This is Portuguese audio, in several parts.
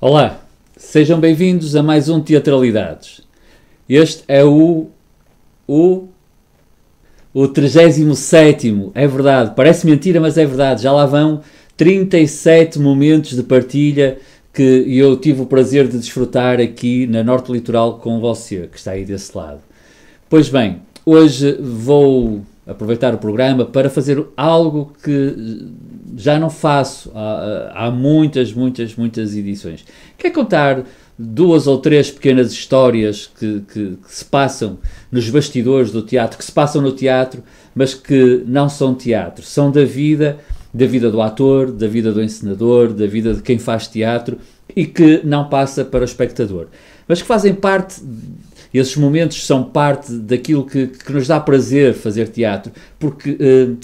Olá, sejam bem-vindos a mais um Teatralidades. Este é o. o. o 37. É verdade, parece mentira, mas é verdade. Já lá vão 37 momentos de partilha que eu tive o prazer de desfrutar aqui na Norte Litoral com você, que está aí desse lado. Pois bem, hoje vou aproveitar o programa para fazer algo que eh, já não faço há, eh, há muitas, muitas, muitas edições. Quer contar duas ou três pequenas histórias que, que, que, se passam nos bastidores do teatro, que se passam no teatro, mas que não são teatro, são da vida, da vida do ator, da vida do encenador, da vida de quem faz teatro e que não passa para o espectador mas que fazem parte esses momentos são parte daquilo que, que, nos dá prazer fazer teatro, porque uh,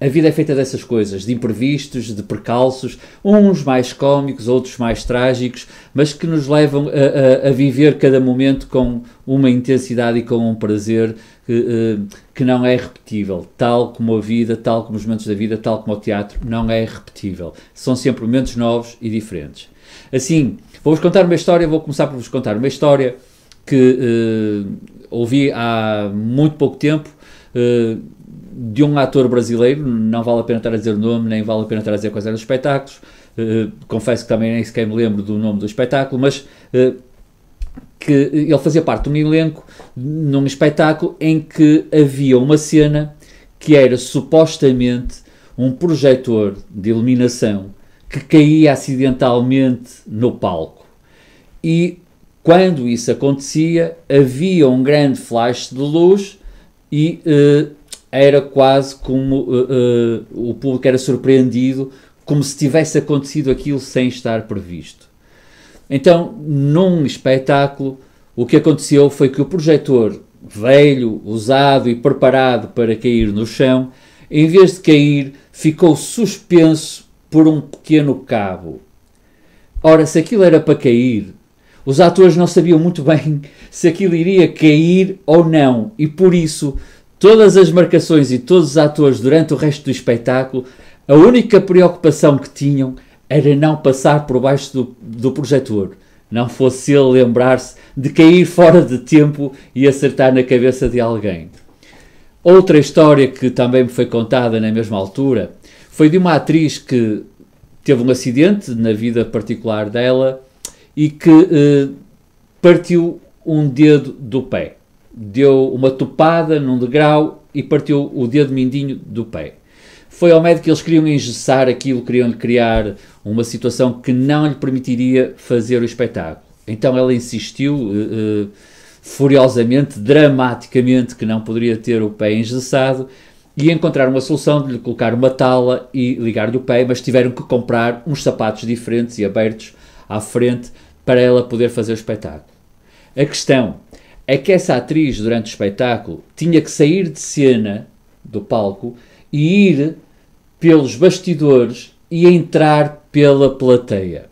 a vida é feita dessas coisas, de imprevistos, de percalços, uns mais cómicos, outros mais trágicos, mas que nos levam a, a, a viver cada momento com uma intensidade e com um prazer que, uh, que não é repetível, tal como a vida, tal como os momentos da vida, tal como o teatro, não é repetível. São sempre momentos novos e diferentes. Assim, vou-vos contar uma história, vou começar por vos contar uma história que uh, ouvi há muito pouco tempo uh, de um ator brasileiro, não vale a pena estar a dizer o nome, nem vale a pena estar a dizer quais eram os espetáculos, uh, confesso que também nem sequer me lembro do nome do espetáculo, mas que ele fazia parte de um elenco num espetáculo em que havia uma cena que era supostamente um projetor de iluminação que caía acidentalmente no palco. E quando isso acontecia, havia um grande flash de luz e uh, era quase como uh, uh, o público era surpreendido, como se tivesse acontecido aquilo sem estar previsto. Então, num espetáculo, o que aconteceu foi que o projetor velho, usado e preparado para cair no chão, em vez de cair, ficou suspenso por um pequeno cabo. Ora, se aquilo era para cair, os atores não sabiam muito bem se aquilo iria cair ou não, e por isso todas as marcações e todos os atores durante o resto do espetáculo, a única preocupação que tinham era não passar por baixo do, do projetor. Não fosse ele lembrar-se de cair fora de tempo e acertar na cabeça de alguém. Outra história que também me foi contada na mesma altura foi de uma atriz que teve um acidente na vida particular dela e que eh, partiu um dedo do pé. Deu uma topada num degrau e partiu o dedo mindinho do pé. Foi ao médico que eles queriam engessar aquilo, queriam-lhe criar uma situação que não lhe permitiria fazer o espetáculo. Então ela insistiu eh, eh, furiosamente, dramaticamente, que não poderia ter o pé engessado e encontraram uma solução de lhe colocar uma tala e ligar-lhe o pé, mas tiveram que comprar uns sapatos diferentes e abertos à frente para ela poder fazer o espetáculo. A questão é que essa atriz, durante o espetáculo, tinha que sair de cena do palco e ir pelos bastidores e entrar pela plateia.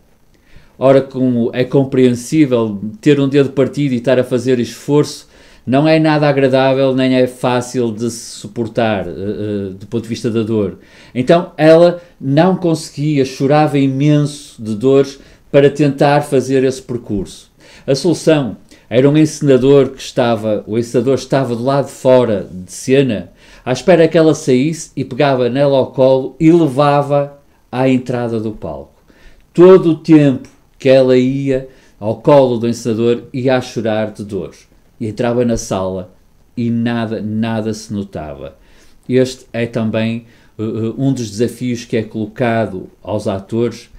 Ora, como é compreensível ter um dedo partido e estar a fazer esforço não é nada agradável, nem é fácil de suportar uh, do ponto de vista da dor. Então ela não conseguia, chorava imenso de dores para tentar fazer esse percurso. A solução era um encenador que estava, o encenador estava do lado de fora de cena, à espera que ela saísse e pegava nela ao colo e levava à entrada do palco. Todo o tempo que ela ia ao colo do encenador ia a chorar de dores e entrava na sala e nada, nada se notava. Este é também uh, um dos desafios que é colocado aos atores,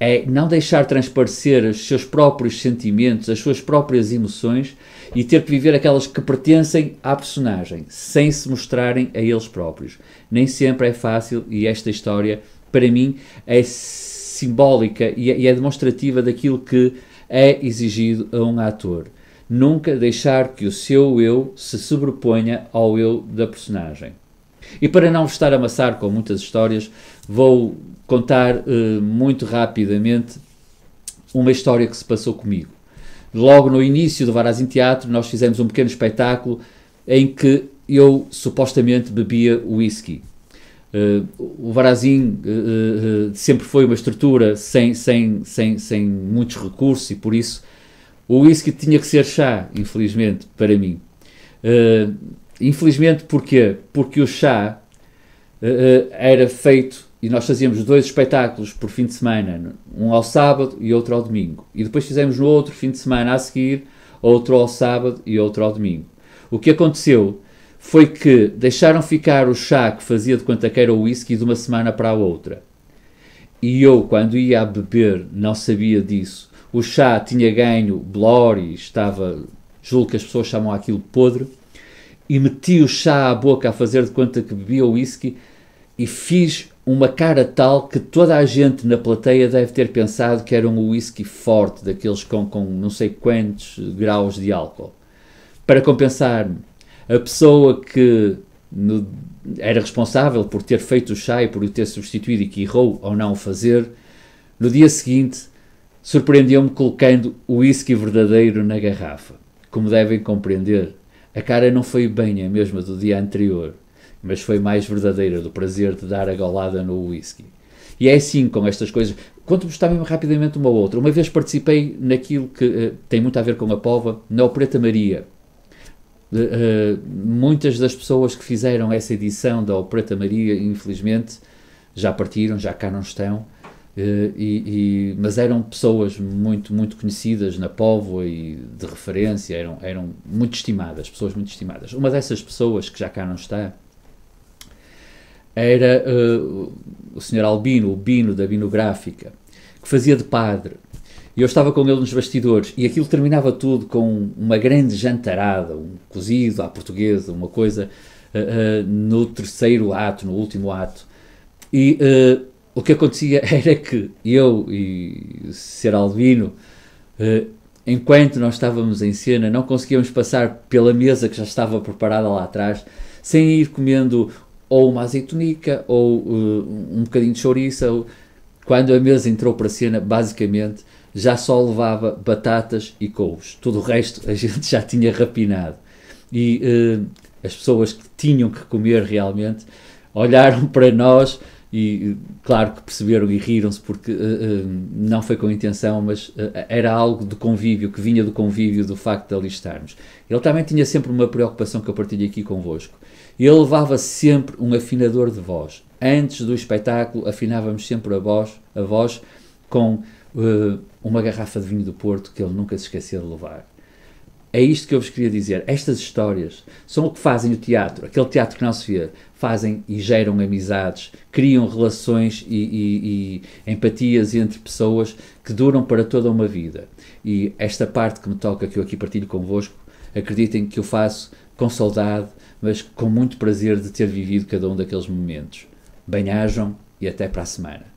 é não deixar transparecer os seus próprios sentimentos, as suas próprias emoções e ter que viver aquelas que pertencem à personagem, sem se mostrarem a eles próprios. Nem sempre é fácil e esta história, para mim, é simbólica e é, é demonstrativa daquilo que é exigido a um ator nunca deixar que o seu eu se sobreponha ao eu da personagem. E para não vos estar a amassar com muitas histórias, vou contar uh, muito rapidamente uma história que se passou comigo. Logo no início do Varazim Teatro, nós fizemos um pequeno espetáculo em que eu supostamente bebia whisky. Uh, o Varazim uh, eh, sempre foi uma estrutura sem, sem, sem, sem muitos recursos e por isso o whisky tinha que ser chá, infelizmente, para mim. Uh, infelizmente, porquê? Porque o chá uh, era feito e nós fazíamos dois espetáculos por fim de semana, um ao sábado e outro ao domingo. E depois fizemos no outro fim de semana a seguir, outro ao sábado e outro ao domingo. O que aconteceu foi que deixaram ficar o chá que fazia de quanto era o whisky de uma semana para a outra. E eu, quando ia a beber, não sabia disso. O chá tinha ganho e estava, julgo que as pessoas chamam aquilo podre, e meti o chá à boca a fazer de conta que bebia o whisky e fiz uma cara tal que toda a gente na plateia deve ter pensado que era um whisky forte, daqueles com, com não sei quantos graus de álcool. Para compensar-me, a pessoa que no, era responsável por ter feito o chá e por o ter substituído e que errou ao não o fazer, no dia seguinte Surpreendeu-me colocando o whisky verdadeiro na garrafa. Como devem compreender, a cara não foi bem a mesma do dia anterior, mas foi mais verdadeira do prazer de dar a golada no whisky. E é assim com estas coisas. Conto-vos também rapidamente uma outra. Uma vez participei naquilo que uh, tem muito a ver com a pova, na Opereta Maria. Uh, muitas das pessoas que fizeram essa edição da Opereta Maria, infelizmente, já partiram, já cá não estão, eh, e, e, mas eram pessoas muito, muito conhecidas na Póvoa e de referência, eram, eram muito estimadas, pessoas muito estimadas. Uma dessas pessoas, que já cá não está, era uh, o senhor Albino, o Bino da Binográfica, que fazia de padre. E eu estava com ele nos bastidores e aquilo terminava tudo com uma grande jantarada, um cozido à portuguesa, uma coisa uh, uh, no terceiro ato, no último ato. E o que acontecia era que eu e Ser eh, enquanto nós estávamos em cena, não conseguíamos passar pela mesa que já estava preparada lá atrás, sem ir comendo ou uma azeitonica ou uh, um bocadinho de chouriça. Ou... Quando a mesa entrou para a cena, basicamente já só levava batatas e couves. Tudo o resto a gente já tinha rapinado. E uh, as pessoas que tinham que comer realmente olharam para nós e claro que perceberam e riram-se porque uh, uh, não foi com intenção, mas uh, era algo do convívio, que vinha do convívio, do facto de ali estarmos. Ele também tinha sempre uma preocupação que eu partilho aqui convosco. Ele levava sempre um afinador de voz. Antes do espetáculo, afinávamos sempre a voz, a voz com uma garrafa de vinho do Porto que ele nunca se esquecia de levar. É isto que eu vos queria dizer. Estas histórias são o que fazem o teatro, aquele teatro que não se vê. Fazem e geram amizades, criam relações e, e, e empatias entre pessoas que duram para toda uma vida. E esta parte que me toca, que eu aqui partilho convosco, acreditem que eu faço com saudade, mas com muito prazer de ter vivido cada um daqueles momentos. Bem-ajam e até para a semana.